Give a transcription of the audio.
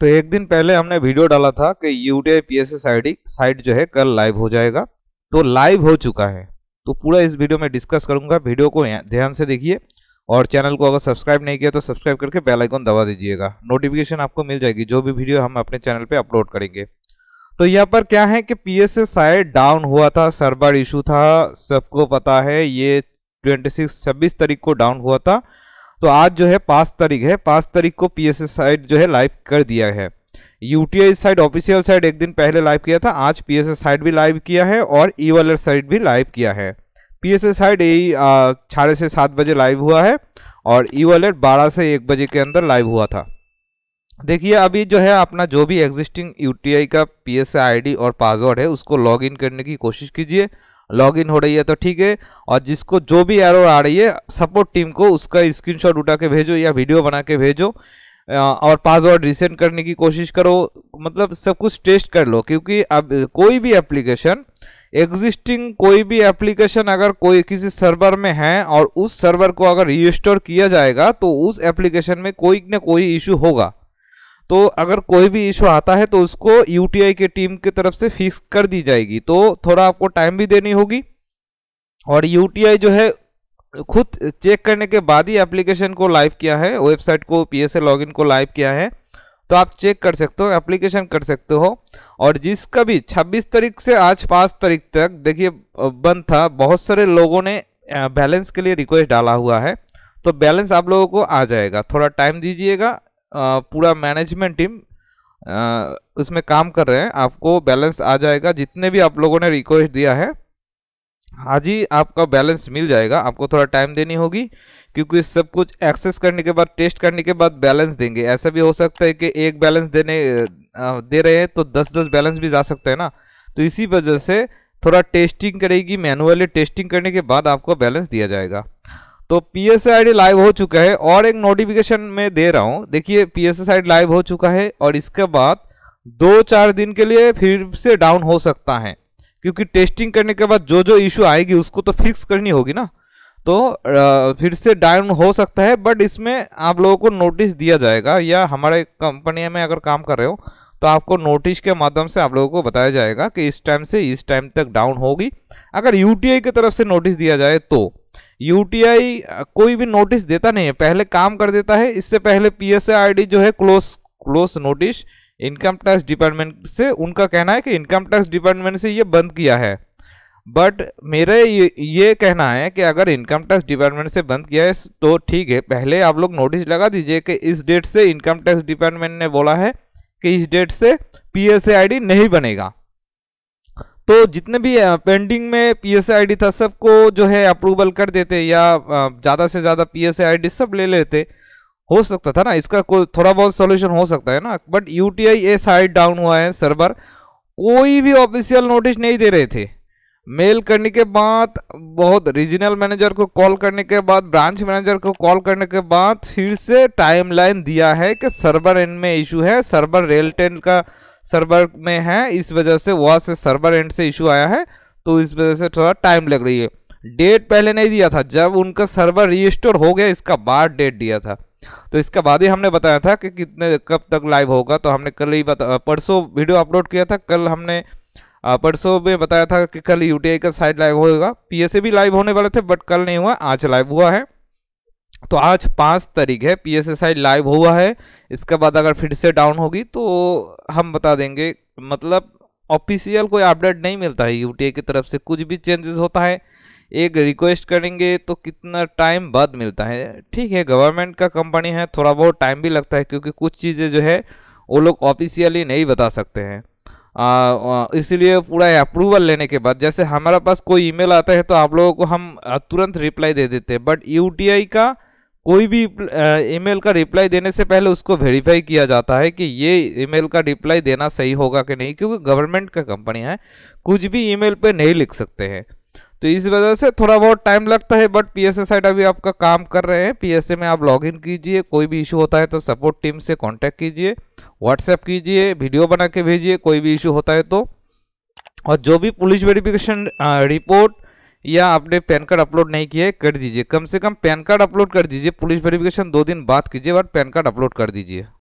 तो एक दिन पहले हमने वीडियो डाला था कि UTI P S S site जो है कल लाइव हो जाएगा तो लाइव हो चुका है तो पूरा इस वीडियो में डिस्कस करूंगा वीडियो को ध्यान से देखिए और चैनल को अगर सब्सक्राइब नहीं किया तो सब्सक्राइब करके बेल आइकन दबा दीजिएगा नोटिफिकेशन आपको मिल जाएगी जो भी वीडियो हम अपने चैनल पे अपलोड करेंगे तो यहाँ पर क्या है कि P S S site down हुआ था सर्वर इशू था सबको पता है ये ट्वेंटी सिक्स छब्बीस तारीख को डाउन हुआ था तो आज जो है पाँच तारीख है पाँच तारीख को एस साइड जो है लाइव कर दिया है यूटीआई साइड ऑफिशियल साइड एक दिन पहले लाइव किया था आज एस साइड भी लाइव किया है और ई वालर साइड भी लाइव किया है एस साइड यही साढ़े से सात बजे लाइव हुआ है और ई वॉलेट बारह से एक बजे के अंदर लाइव हुआ था देखिए अभी जो है अपना जो भी एग्जिस्टिंग यूटीआई का आई आईडी और पासवर्ड है उसको लॉगिन करने की कोशिश कीजिए लॉगिन हो रही है तो ठीक है और जिसको जो भी एरो आ रही है सपोर्ट टीम को उसका स्क्रीनशॉट उठा के भेजो या वीडियो बना के भेजो और पासवर्ड रिसेंट करने की कोशिश करो मतलब सब कुछ टेस्ट कर लो क्योंकि अब कोई भी एप्लीकेशन एग्जिस्टिंग कोई भी एप्लीकेशन अगर कोई किसी सर्वर में है और उस सर्वर को अगर रिस्टोर किया जाएगा तो उस एप्लीकेशन में कोई ना कोई इशू होगा तो अगर कोई भी इशू आता है तो उसको यूटीआई के टीम की तरफ से फिक्स कर दी जाएगी तो थोड़ा आपको टाइम भी देनी होगी और यूटीआई जो है खुद चेक करने के बाद ही एप्लीकेशन को लाइव किया है वेबसाइट को पी एस को लाइव किया है तो आप चेक कर सकते हो एप्लीकेशन कर सकते हो और जिसका भी 26 तारीख से आज 5 तारीख तक देखिए बंद था बहुत सारे लोगों ने बैलेंस के लिए रिक्वेस्ट डाला हुआ है तो बैलेंस आप लोगों को आ जाएगा थोड़ा टाइम दीजिएगा पूरा मैनेजमेंट टीम उसमें काम कर रहे हैं आपको बैलेंस आ जाएगा जितने भी आप लोगों ने रिक्वेस्ट दिया है आज ही आपका बैलेंस मिल जाएगा आपको थोड़ा टाइम देनी होगी क्योंकि सब कुछ एक्सेस करने के बाद टेस्ट करने के बाद बैलेंस देंगे ऐसा भी हो सकता है कि एक बैलेंस देने दे रहे हैं तो दस दस बैलेंस भी जा सकते हैं ना तो इसी वजह से थोड़ा टेस्टिंग करेगी मैनुअली टेस्टिंग करने के बाद आपको बैलेंस दिया जाएगा तो P S I D live हो चुका है और एक नोटिफिकेशन मैं दे रहा हूँ देखिए P S I D live हो चुका है और इसके बाद दो चार दिन के लिए फिर से डाउन हो सकता है क्योंकि टेस्टिंग करने के बाद जो जो इशू आएगी उसको तो फिक्स करनी होगी ना तो फिर से डाउन हो सकता है बट इसमें आप लोगों को नोटिस दिया जाएगा या हमारे कंपनी में अगर काम कर रहे हो तो आपको नोटिस के माध्यम से आप लोगों को बताया जाएगा कि इस टाइम से इस टाइम तक डाउन होगी अगर यू की तरफ से नोटिस दिया जाए तो यूटीआई कोई भी नोटिस देता नहीं है पहले काम कर देता है इससे पहले पी आईडी जो है close close notice income tax department से उनका कहना है कि इनकम टैक्स डिपार्टमेंट से ये बंद किया है बट मेरे ये, ये कहना है कि अगर इनकम टैक्स डिपार्टमेंट से बंद किया है तो ठीक है पहले आप लोग नोटिस लगा दीजिए कि इस डेट से इनकम टैक्स डिपार्टमेंट ने बोला है कि इस डेट से पी एस नहीं बनेगा तो जितने भी पेंडिंग में पी एस आई डी था सबको जो है अप्रूवल कर देते या ज़्यादा से ज़्यादा पी एस आई डी सब ले लेते हो सकता था ना इसका कोई थोड़ा बहुत सोल्यूशन हो सकता है ना but U T I A down हुआ है सर्वर कोई भी ऑफिशियल नोटिस नहीं दे रहे थे मेल करने के बाद बहुत रीजनल मैनेजर को कॉल करने के बाद ब्रांच मैनेजर को कॉल करने के बाद फिर से टाइमलाइन दिया है कि सर्वर एंड में इशू है सर्वर रेलटेन का सर्वर में है इस वजह से वहाँ से सर्वर एंड से इशू आया है तो इस वजह से थोड़ा टाइम लग रही है डेट पहले नहीं दिया था जब उनका सर्वर रिस्टोर हो गया इसका बाद डेट दिया था तो इसका बाद ही हमने बताया था कि कितने कब तक लाइव होगा तो हमने कल ही बता परसों वीडियो अपलोड किया था कल हमने परसों में बताया था कि कल यू का साइड लाइव होगा पी भी लाइव होने वाले थे बट कल नहीं हुआ आज लाइव हुआ है तो आज पाँच तारीख है पी एस साइड लाइव हुआ है इसके बाद अगर फिर से डाउन होगी तो हम बता देंगे मतलब ऑफिशियल कोई अपडेट नहीं मिलता है यू की तरफ से कुछ भी चेंजेस होता है एक रिक्वेस्ट करेंगे तो कितना टाइम बाद मिलता है ठीक है गवर्नमेंट का कंपनी है थोड़ा बहुत टाइम भी लगता है क्योंकि कुछ चीज़ें जो है वो लोग ऑफिशियली नहीं बता सकते हैं इसलिए पूरा अप्रूवल लेने के बाद जैसे हमारे पास कोई ईमेल आता है तो आप लोगों को हम तुरंत रिप्लाई दे देते हैं बट यू का कोई भी ईमेल का रिप्लाई देने से पहले उसको वेरीफाई किया जाता है कि ये ईमेल का रिप्लाई देना सही होगा कि नहीं क्योंकि गवर्नमेंट का कंपनी है कुछ भी ईमेल पे नहीं लिख सकते हैं तो इस वजह से थोड़ा बहुत टाइम लगता है बट पी एस अभी आपका काम कर रहे हैं पी में आप लॉग कीजिए कोई भी इशू होता है तो सपोर्ट टीम से कॉन्टैक्ट कीजिए व्हाट्सएप कीजिए वीडियो बना के भेजिए कोई भी इशू होता है तो और जो भी पुलिस वेरिफिकेशन रिपोर्ट या आपने पैन कार्ड अपलोड नहीं किया है कर दीजिए कम से कम पैन कार्ड अपलोड कर दीजिए पुलिस वेरिफिकेशन दो दिन बाद कीजिए और पैन कार्ड अपलोड कर दीजिए